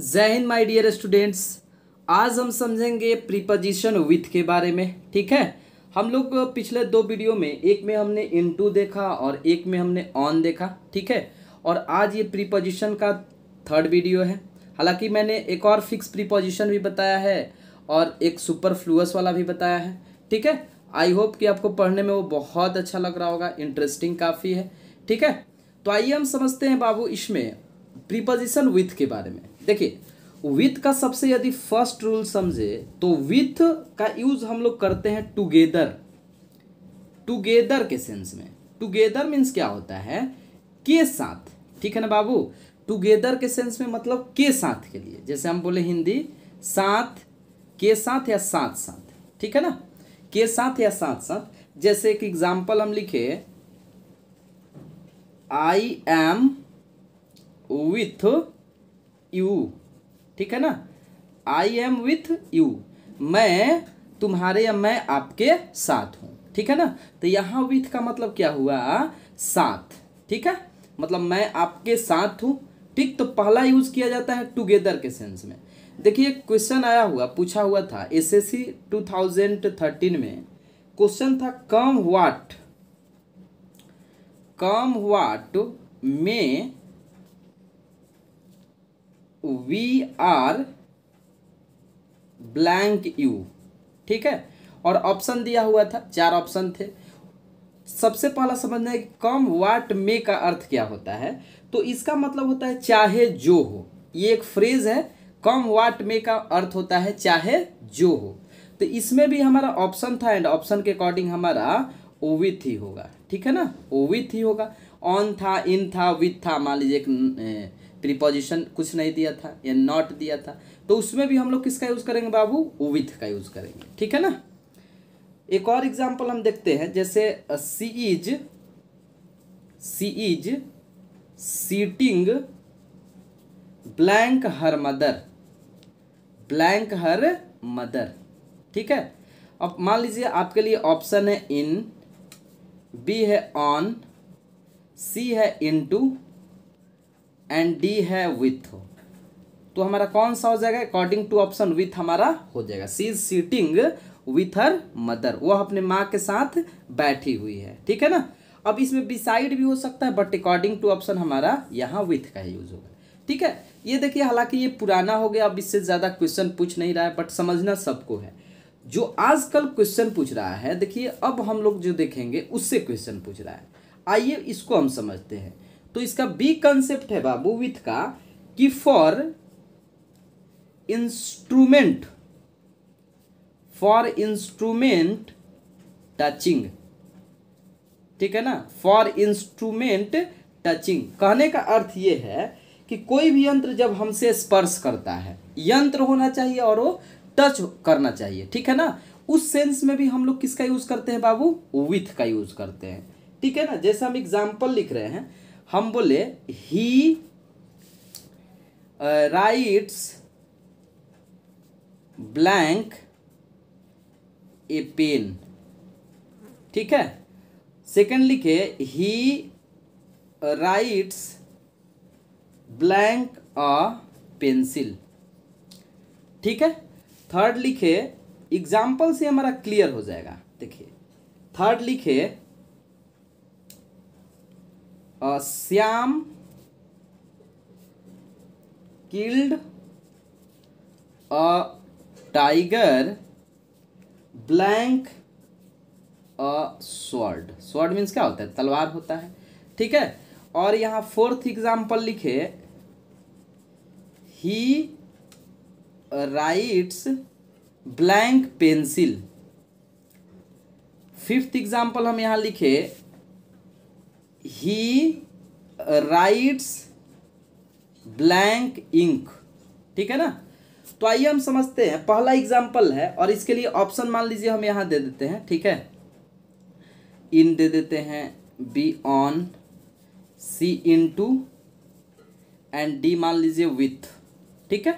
जय Hind my dear students आज हम समझेंगे प्रीपोजिशन विथ के बारे में ठीक है हम लोग पिछले दो वीडियो में एक में हमने इन टू देखा और एक में हमने ऑन देखा ठीक है और आज ये प्रीपोजिशन का थर्ड वीडियो है हालांकि मैंने एक और फिक्स प्रीपोजिशन भी बताया है और एक सुपर फ्लूअस वाला भी बताया है ठीक है आई होप कि आपको पढ़ने में वो बहुत अच्छा लग रहा होगा इंटरेस्टिंग काफ़ी है ठीक है तो आइए हम समझते हैं बाबू इसमें प्रीपोजिशन विथ के बारे में देखिए विथ का सबसे यदि फर्स्ट रूल समझे तो विथ का यूज हम लोग करते हैं टुगेदर टुगेदर के सेंस में टुगेदर मीन्स क्या होता है के साथ ठीक है ना बाबू टुगेदर के सेंस में मतलब के साथ के लिए जैसे हम बोले हिंदी साथ के साथ या साथ साथ ठीक है ना के साथ या साथ साथ जैसे एक एग्जाम्पल हम लिखे आई एम विथ यू ठीक है ना आई एम विथ यू मैं तुम्हारे या मैं आपके साथ हूँ ठीक है ना तो यहाँ विथ का मतलब क्या हुआ साथ ठीक है मतलब मैं आपके साथ हूँ ठीक तो पहला यूज किया जाता है टुगेदर के सेंस में देखिए क्वेश्चन आया हुआ पूछा हुआ था एसएससी 2013 में क्वेश्चन था कम वाट कम वाट में वी आर ब्लैंक यू ठीक है और ऑप्शन दिया हुआ था चार ऑप्शन थे सबसे पहला समझना है कि कम वाट मे का अर्थ क्या होता है तो इसका मतलब होता है चाहे जो हो ये एक फ्रेज है कम वाट मे का अर्थ होता है चाहे जो हो तो इसमें भी हमारा ऑप्शन था एंड ऑप्शन के अकॉर्डिंग हमारा ओविथ ही होगा ठीक है ना विथ ही होगा ऑन था इन था विथ था मान लीजिए एक प्रीपोजिशन कुछ नहीं दिया था या नॉट दिया था तो उसमें भी हम लोग किसका यूज़ करेंगे बाबू विथ का यूज़ करेंगे ठीक है ना एक और एग्जाम्पल हम देखते हैं जैसे she is she is sitting blank her mother blank her mother ठीक है अब मान लीजिए आपके लिए ऑप्शन है इन बी है ऑन सी है इन टू एंड डी है विथ तो हमारा कौन सा हो जाएगा अकॉर्डिंग टू ऑप्शन विथ हमारा हो जाएगा she is sitting with her mother वह अपने माँ के साथ बैठी हुई है ठीक है ना अब इसमें बिसाइड भी हो सकता है बट अकॉर्डिंग टू ऑप्शन हमारा यहाँ विथ का यूज होगा ठीक है ये देखिए हालांकि ये पुराना हो गया अब इससे ज़्यादा क्वेश्चन पूछ नहीं रहा है बट समझना सबको है जो आजकल क्वेश्चन पूछ रहा है देखिए अब हम लोग जो देखेंगे उससे क्वेश्चन पूछ रहा है आइए इसको हम समझते हैं तो इसका बी कंसेप्ट है बाबू विथ का कि for instrument for instrument touching ठीक है ना फॉर इंस्ट्रूमेंट टचिंग कहने का अर्थ यह है कि कोई भी यंत्र जब हमसे स्पर्श करता है यंत्र होना चाहिए और वो टच करना चाहिए ठीक है ना उस सेंस में भी हम लोग किसका यूज़ करते हैं बाबू विथ का यूज़ करते हैं ठीक है ना जैसे हम एग्जाम्पल लिख रहे हैं हम बोले he writes blank a pen ठीक है सेकंड लिखे he writes blank a pencil ठीक है थर्ड लिखे एग्जाम्पल से हमारा क्लियर हो जाएगा देखिए थर्ड लिखे Shyam killed a tiger blank a sword sword means क्या होता है तलवार होता है ठीक है और यहाँ फोर्थ एग्जाम्पल लिखे he writes blank pencil fifth example हम यहाँ लिखे ही राइट्स ब्लैंक इंक ठीक है ना तो आइए हम समझते हैं पहला एग्जाम्पल है और इसके लिए ऑप्शन मान लीजिए हम यहां दे देते हैं ठीक है इन दे देते हैं B on C into and D मान लीजिए विथ ठीक है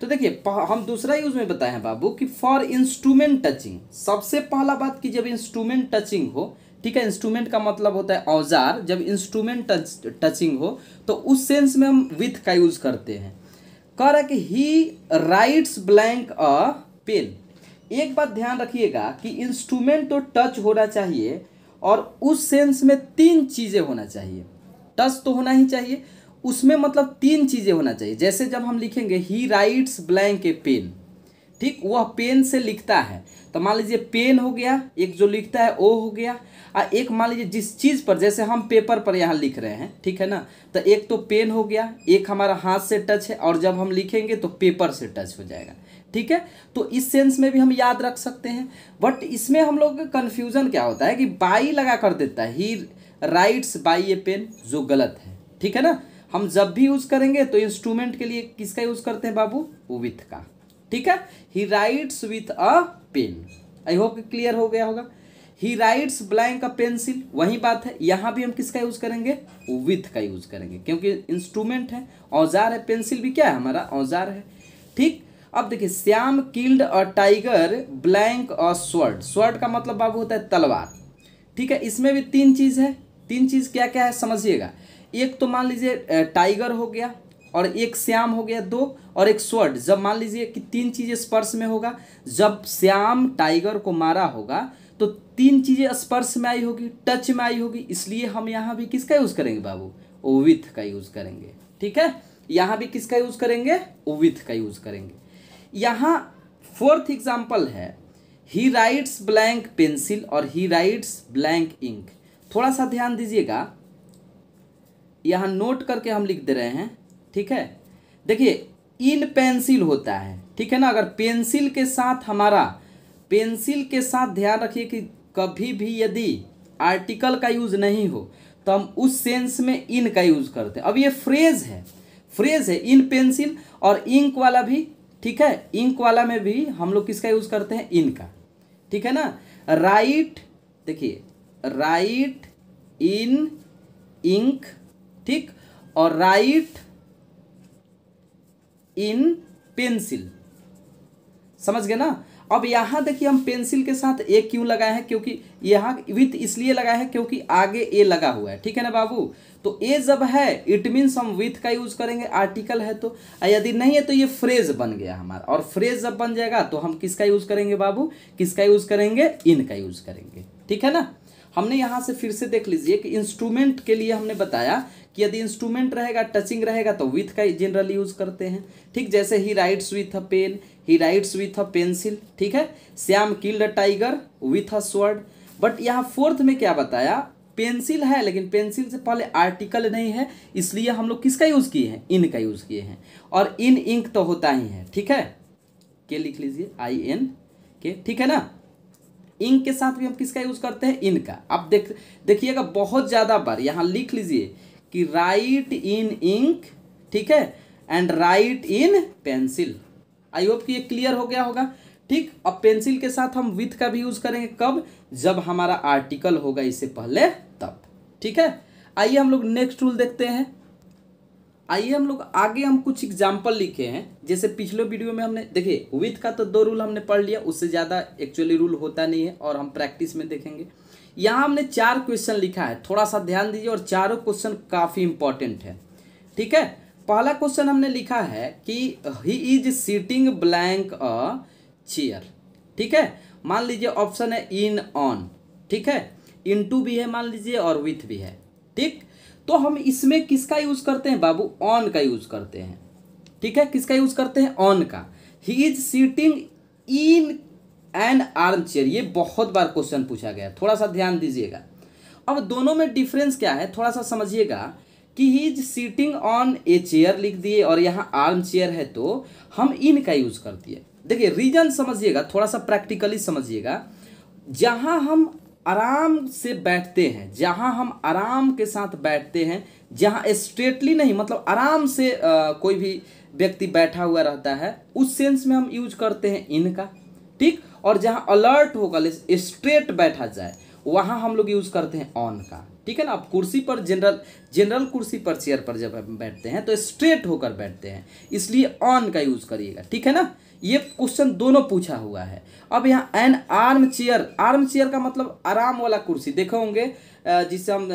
तो देखिए हम दूसरा यूज में हैं बाबू कि फॉर इंस्ट्रूमेंट टचिंग सबसे पहला बात कि जब इंस्ट्रूमेंट टचिंग हो ठीक है इंस्ट्रूमेंट का मतलब होता है औजार जब इंस्ट्रूमेंट टच टचिंग हो तो उस सेंस में हम विथ का यूज़ करते हैं कह रहा कि he writes blank a pen एक बात ध्यान रखिएगा कि इंस्ट्रूमेंट तो टच होना चाहिए और उस सेंस में तीन चीज़ें होना चाहिए टच तो होना ही चाहिए उसमें मतलब तीन चीज़ें होना चाहिए जैसे जब हम लिखेंगे he writes blank a pen ठीक वह पेन से लिखता है तो मान लीजिए पेन हो गया एक जो लिखता है ओ हो गया आ एक मान लीजिए जिस चीज़ पर जैसे हम पेपर पर यहाँ लिख रहे हैं ठीक है ना तो एक तो पेन हो गया एक हमारा हाथ से टच है और जब हम लिखेंगे तो पेपर से टच हो जाएगा ठीक है तो इस सेंस में भी हम याद रख सकते हैं बट इसमें हम लोग का कन्फ्यूज़न क्या होता है कि बाई लगा कर देता है he writes by a pen जो गलत है ठीक है ना हम जब भी यूज़ करेंगे तो इंस्ट्रूमेंट के लिए किसका यूज़ करते हैं बाबू विथ का ठीक है he writes with a pen I hope clear हो गया होगा he writes blank a pencil वही बात है यहां भी हम किसका यूज़ करेंगे विथ का यूज़ करेंगे क्योंकि इंस्ट्रूमेंट है औजार है पेंसिल भी क्या है हमारा औजार है ठीक अब देखिए Shyam killed a tiger blank a sword sword का मतलब बाबू होता है तलवार ठीक है इसमें भी तीन चीज़ है तीन चीज़ क्या क्या है समझिएगा एक तो मान लीजिए टाइगर हो गया और एक श्याम हो गया दो और एक स्वर्ड जब मान लीजिए कि तीन चीज़ें स्पर्श में होगा जब श्याम टाइगर को मारा होगा तो तीन चीज़ें स्पर्श में आई होगी टच में आई होगी इसलिए हम यहाँ भी किसका यूज़ करेंगे बाबू ओविथ का यूज़ करेंगे ठीक है यहाँ भी किसका यूज़ करेंगे ओविथ का यूज़ करेंगे यहाँ फोर्थ एग्जाम्पल है ही राइट्स ब्लैंक पेंसिल और ही राइट्स ब्लैंक इंक थोड़ा सा ध्यान दीजिएगा यहां नोट करके हम लिख दे रहे हैं ठीक है देखिए इन पेंसिल होता है ठीक है ना अगर पेंसिल के साथ हमारा पेंसिल के साथ ध्यान रखिए कि कभी भी यदि आर्टिकल का यूज़ नहीं हो तो हम उस सेंस में इन का यूज़ करते हैं अब ये फ्रेज है फ्रेज है इन पेंसिल और इंक वाला भी ठीक है इंक वाला में भी हम लोग किसका यूज़ करते हैं इन का ठीक है ना राइट देखिए राइट इन इंक ठीक और राइट इन पेंसिल समझ गए ना अब यहां देखिए हम पेंसिल के साथ ए क्यों लगाए हैं क्योंकि यहां विथ इसलिए लगाए हैं क्योंकि आगे ए लगा हुआ है ठीक है ना बाबू तो ए जब है इट मीन्स हम विथ का यूज करेंगे आर्टिकल है तो यदि नहीं है तो ये फ्रेज बन गया हमारा और फ्रेज जब बन जाएगा तो हम किसका यूज करेंगे बाबू किसका यूज करेंगे इन का यूज करेंगे ठीक है ना हमने यहाँ से फिर से देख लीजिए कि इंस्ट्रूमेंट के लिए हमने बताया कि यदि इंस्ट्रूमेंट रहेगा टचिंग रहेगा तो विथ का जनरली यूज करते हैं ठीक जैसे he writes with a pen he writes with a pencil ठीक है Shyam killed a tiger with a sword but यहाँ फोर्थ में क्या बताया पेंसिल है लेकिन पेंसिल से पहले आर्टिकल नहीं है इसलिए हम लोग किसका यूज़ किए हैं इन का यूज़ किए हैं और इन इंक तो होता ही है ठीक है के लिख लीजिए आई एन के ठीक है ना इंक के साथ भी हम किसका यूज़ करते हैं इनका आप देख देखिएगा बहुत ज़्यादा बार यहां लिख लीजिए कि राइट इन इंक ठीक है and write in pencil I hope कि ये क्लियर हो गया होगा ठीक अब पेंसिल के साथ हम विथ का भी यूज़ करेंगे कब जब हमारा आर्टिकल होगा इससे पहले तब ठीक है आइए हम लोग नेक्स्ट रूल देखते हैं आइए हम लोग आगे हम कुछ एग्जाम्पल लिखे हैं जैसे पिछले वीडियो में हमने देखिए विथ का तो दो रूल हमने पढ़ लिया उससे ज़्यादा एक्चुअली रूल होता नहीं है और हम प्रैक्टिस में देखेंगे यहाँ हमने चार क्वेश्चन लिखा है थोड़ा सा ध्यान दीजिए और चारों क्वेश्चन काफ़ी इंपॉर्टेंट है ठीक है पहला क्वेश्चन हमने लिखा है कि he is sitting blank a chair ठीक है मान लीजिए ऑप्शन है इन ऑन ठीक है इन टू भी है मान लीजिए और विथ भी है ठीक तो हम इसमें किसका यूज़ करते हैं बाबू ऑन का यूज़ करते हैं ठीक है किसका यूज़ करते हैं ऑन का he is sitting in an armchair ये बहुत बार क्वेश्चन पूछा गया थोड़ा सा ध्यान दीजिएगा अब दोनों में डिफरेंस क्या है थोड़ा सा समझिएगा कि he is sitting on a chair लिख दिए और यहाँ आर्म चेयर है तो हम इन का यूज़ करती है देखिए रीजन समझिएगा थोड़ा सा प्रैक्टिकली समझिएगा जहाँ हम आराम से बैठते हैं जहाँ हम आराम के साथ बैठते हैं जहाँ स्ट्रेटली नहीं मतलब आराम से आ, कोई भी व्यक्ति बैठा हुआ रहता है उस सेंस में हम यूज करते हैं इनका ठीक और जहाँ अलर्ट होकर स्ट्रेट बैठा जाए वहाँ हम लोग यूज़ करते हैं ऑन का ठीक है ना आप कुर्सी पर जनरल जनरल कुर्सी पर चेयर पर जब बैठते हैं तो स्ट्रेट होकर बैठते हैं इसलिए ऑन का यूज़ करिएगा ठीक है ना ये क्वेश्चन दोनों पूछा हुआ है अब यहाँ an armchair armchair का मतलब आराम वाला कुर्सी देखे होंगे जिससे हम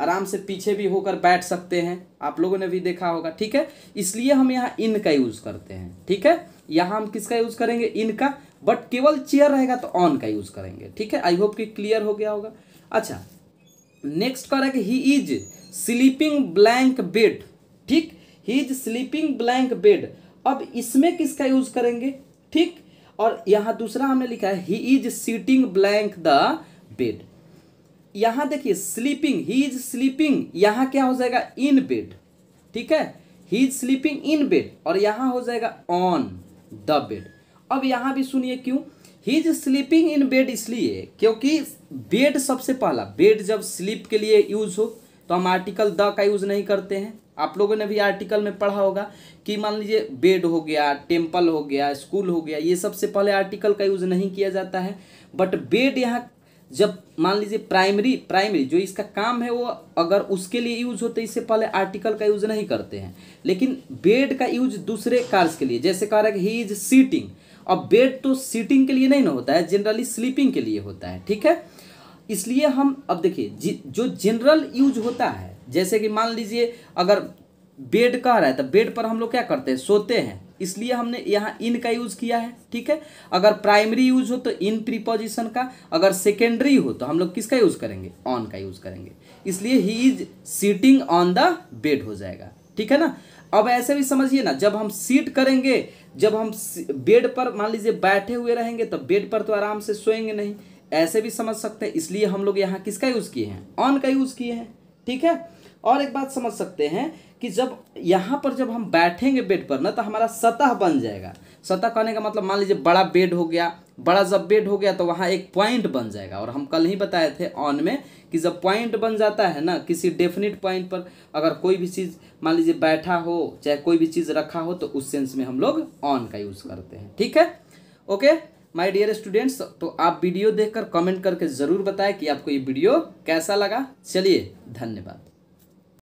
आराम से पीछे भी होकर बैठ सकते हैं आप लोगों ने भी देखा होगा ठीक है इसलिए हम यहाँ इन का यूज़ करते हैं ठीक है यहाँ हम किसका यूज़ करेंगे इन का बट केवल चेयर रहेगा तो ऑन का यूज़ करेंगे ठीक है आई होप कि क्लियर हो गया होगा अच्छा नेक्स्ट का रहेगा he is sleeping blank bed ठीक he is sleeping blank bed अब इसमें किसका यूज करेंगे ठीक और यहां दूसरा हमने लिखा है he is sitting blank the bed यहां देखिए स्लीपिंग ही इज स्लीपिंग यहां क्या हो जाएगा इन बेड ठीक है he is sleeping in bed और यहां हो जाएगा ऑन द बेड अब यहां भी सुनिए क्यों he is sleeping in bed इसलिए क्योंकि बेड सबसे पहला बेड जब स्लीप के लिए यूज हो तो हम आर्टिकल द का यूज़ नहीं करते हैं आप लोगों ने भी आर्टिकल में पढ़ा होगा कि मान लीजिए बेड हो गया टेम्पल हो गया स्कूल हो गया ये सबसे पहले आर्टिकल का यूज़ नहीं किया जाता है बट बेड यहाँ जब मान लीजिए प्राइमरी प्राइमरी जो इसका काम है वो अगर उसके लिए यूज होते तो इससे पहले आर्टिकल का यूज नहीं करते हैं लेकिन बेड का यूज दूसरे कार्य के लिए जैसे कह रहा है कि ही इज सीटिंग अब बेड तो सीटिंग के लिए नहीं ना होता है जनरली स्लीपिंग के लिए होता है ठीक है इसलिए हम अब देखिए जो जनरल यूज होता है जैसे कि मान लीजिए अगर बेड कह रहा है तो बेड पर हम लोग क्या करते हैं सोते हैं इसलिए हमने यहाँ इन का यूज़ किया है ठीक है अगर प्राइमरी यूज हो तो इन प्रीपोजिशन का अगर सेकेंडरी हो तो हम लोग किसका यूज़ करेंगे ऑन का यूज़ करेंगे इसलिए he is sitting on the bed हो जाएगा ठीक है ना अब ऐसे भी समझिए ना जब हम सीट करेंगे जब हम बेड पर मान लीजिए बैठे हुए रहेंगे तो बेड पर तो आराम से सोएंगे नहीं ऐसे भी समझ सकते हैं इसलिए हम लोग यहाँ किसका यूज़ किए हैं ऑन का यूज़ किए हैं ठीक है और एक बात समझ सकते हैं कि जब यहाँ पर जब हम बैठेंगे बेड पर ना तो हमारा सतह बन जाएगा सतह कहने का मतलब मान लीजिए बड़ा बेड हो गया बड़ा जब बेड हो गया तो वहाँ एक पॉइंट बन जाएगा और हम कल ही बताए थे ऑन में कि जब पॉइंट बन जाता है ना किसी डेफिनेट पॉइंट पर अगर कोई भी चीज़ मान लीजिए बैठा हो चाहे कोई भी चीज़ रखा हो तो उस सेंस में हम लोग ऑन का यूज़ करते हैं ठीक है ओके माय डियर स्टूडेंट्स तो आप वीडियो देखकर कमेंट करके ज़रूर बताएं कि आपको ये वीडियो कैसा लगा चलिए धन्यवाद